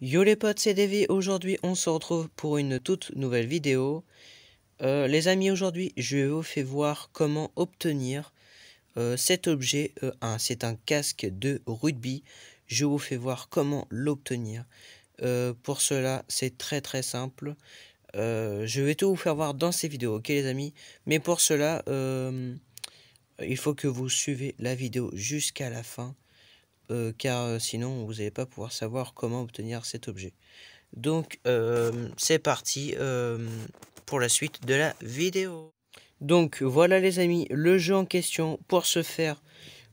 Yo les potes, c'est Davy. Aujourd'hui, on se retrouve pour une toute nouvelle vidéo. Euh, les amis, aujourd'hui, je vais vous faire voir comment obtenir euh, cet objet E1. c'est un casque de rugby. Je vous fais voir comment l'obtenir. Euh, pour cela, c'est très très simple. je vais tout vous faire voir dans ces vidéos, ok les amis Mais pour cela, il faut que vous suivez la vidéo jusqu'à la fin. Euh, car euh, sinon vous n'allez pas pouvoir savoir comment obtenir cet objet. Donc euh, c'est parti pour la suite de la vidéo. Donc voilà les amis, le jeu en question, pour ce faire,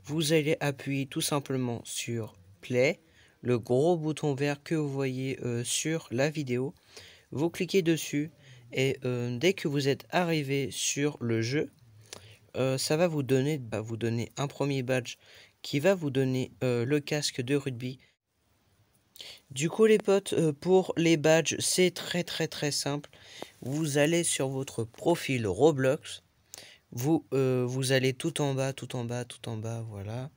vous allez appuyer tout simplement sur Play, le gros bouton vert que vous voyez sur la vidéo. Vous cliquez dessus et dès que vous êtes arrivé sur le jeu, ça va vous donner, bah, vous donner un premier badge qui va vous donner euh, le casque de rugby. Du coup les potes, euh, pour les badges, c'est très très très simple. Vous allez sur votre profil Roblox. Vous, euh, vous allez tout en bas, tout en bas, tout en bas, voilà.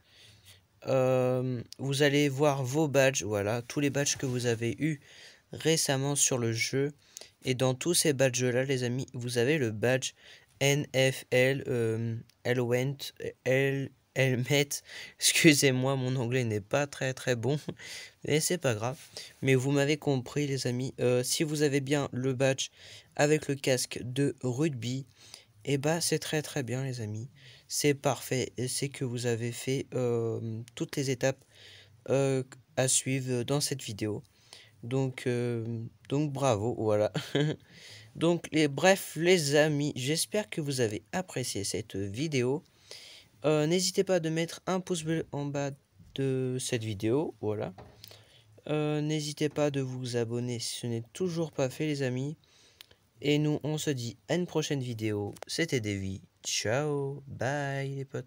vous allez voir vos badges, voilà, tous les badges que vous avez eu. récemment sur le jeu. Et dans tous ces badges-là, les amis, vous avez le badge NFL, euh, l Helmet. Excusez-moi, mon anglais n'est pas très très bon, mais c'est pas grave. Mais vous m'avez compris, les amis. Euh, si vous avez bien le badge avec le casque de rugby, eh bah c'est très très bien, les amis. C'est parfait. C'est que vous avez fait euh, toutes les étapes euh, à suivre dans cette vidéo. Donc, donc bravo, voilà. donc les, bref les amis, j'espère que vous avez apprécié cette vidéo. Euh, n'hésitez pas de mettre un pouce bleu en bas de cette vidéo. Voilà. Euh, n'hésitez pas de vous abonner si ce n'est toujours pas fait les amis. Et nous, on se dit à une prochaine vidéo. C'était Davy. Ciao. Bye les potes.